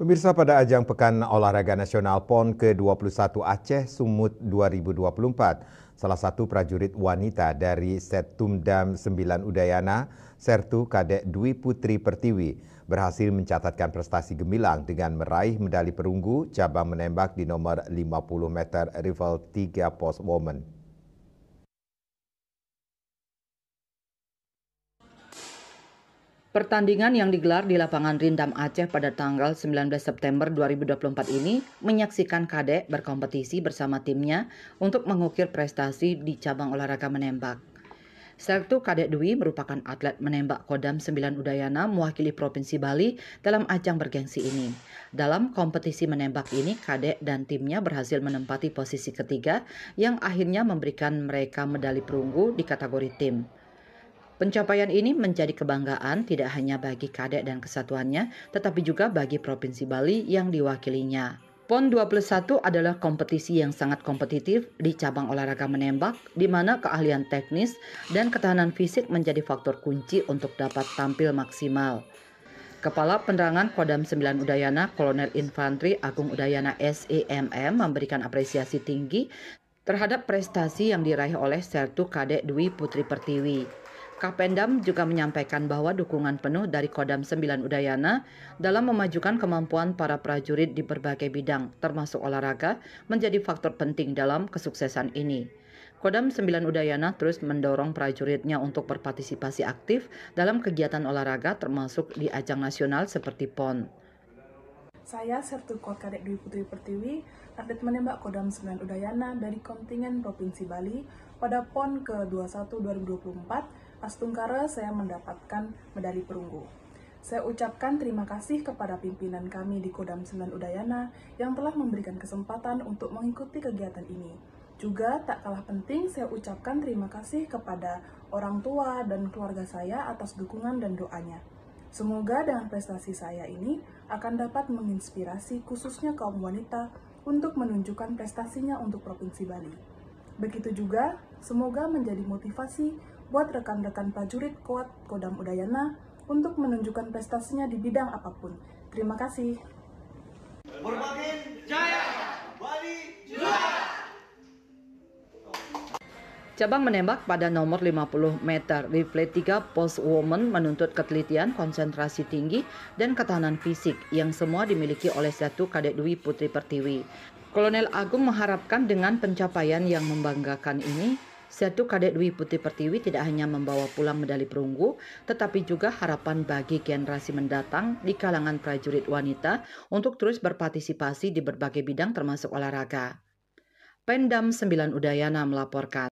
Pemirsa pada ajang Pekan Olahraga Nasional PON ke-21 Aceh Sumut 2024, salah satu prajurit wanita dari Setumdam 9 Udayana, Sertu Kadek Dwi Putri Pertiwi, berhasil mencatatkan prestasi gemilang dengan meraih medali perunggu cabang menembak di nomor 50 meter rival 3 post woman. Pertandingan yang digelar di lapangan Rindam Aceh pada tanggal 19 September 2024 ini menyaksikan Kadek berkompetisi bersama timnya untuk mengukir prestasi di cabang olahraga menembak. Sertu Kadek Dwi merupakan atlet menembak Kodam 9 Udayana mewakili Provinsi Bali dalam ajang bergengsi ini. Dalam kompetisi menembak ini, Kadek dan timnya berhasil menempati posisi ketiga yang akhirnya memberikan mereka medali perunggu di kategori tim. Pencapaian ini menjadi kebanggaan tidak hanya bagi kadek dan kesatuannya, tetapi juga bagi Provinsi Bali yang diwakilinya. PON 21 adalah kompetisi yang sangat kompetitif di cabang olahraga menembak, di mana keahlian teknis dan ketahanan fisik menjadi faktor kunci untuk dapat tampil maksimal. Kepala Penerangan Kodam 9 Udayana, Kolonel Infantri Agung Udayana SEMM memberikan apresiasi tinggi terhadap prestasi yang diraih oleh Sertu Kadek Dwi Putri Pertiwi. Kapendam juga menyampaikan bahwa dukungan penuh dari Kodam 9 Udayana dalam memajukan kemampuan para prajurit di berbagai bidang, termasuk olahraga, menjadi faktor penting dalam kesuksesan ini. Kodam 9 Udayana terus mendorong prajuritnya untuk berpartisipasi aktif dalam kegiatan olahraga termasuk di ajang nasional seperti PON. Saya Sertu Kot Dwi Putri Pertiwi, atlet menembak Kodam 9 Udayana dari kontingen Provinsi Bali pada PON ke-21 2024 Astungkara saya mendapatkan medali perunggu. Saya ucapkan terima kasih kepada pimpinan kami di Kodam 9 Udayana yang telah memberikan kesempatan untuk mengikuti kegiatan ini. Juga tak kalah penting saya ucapkan terima kasih kepada orang tua dan keluarga saya atas dukungan dan doanya. Semoga dengan prestasi saya ini akan dapat menginspirasi khususnya kaum wanita untuk menunjukkan prestasinya untuk Provinsi Bali. Begitu juga, semoga menjadi motivasi buat rekan-rekan prajurit kuat Kodam Udayana untuk menunjukkan prestasinya di bidang apapun. Terima kasih. jaya, Bali Cabang menembak pada nomor 50 meter, rifle 3 pos woman menuntut ketelitian, konsentrasi tinggi, dan ketahanan fisik yang semua dimiliki oleh satu kadet Dwi Putri Pertiwi. Kolonel Agung mengharapkan dengan pencapaian yang membanggakan ini, satu kadet Dwi Putri Pertiwi tidak hanya membawa pulang medali perunggu, tetapi juga harapan bagi generasi mendatang di kalangan prajurit wanita untuk terus berpartisipasi di berbagai bidang termasuk olahraga. Pendam 9 Udayana melaporkan.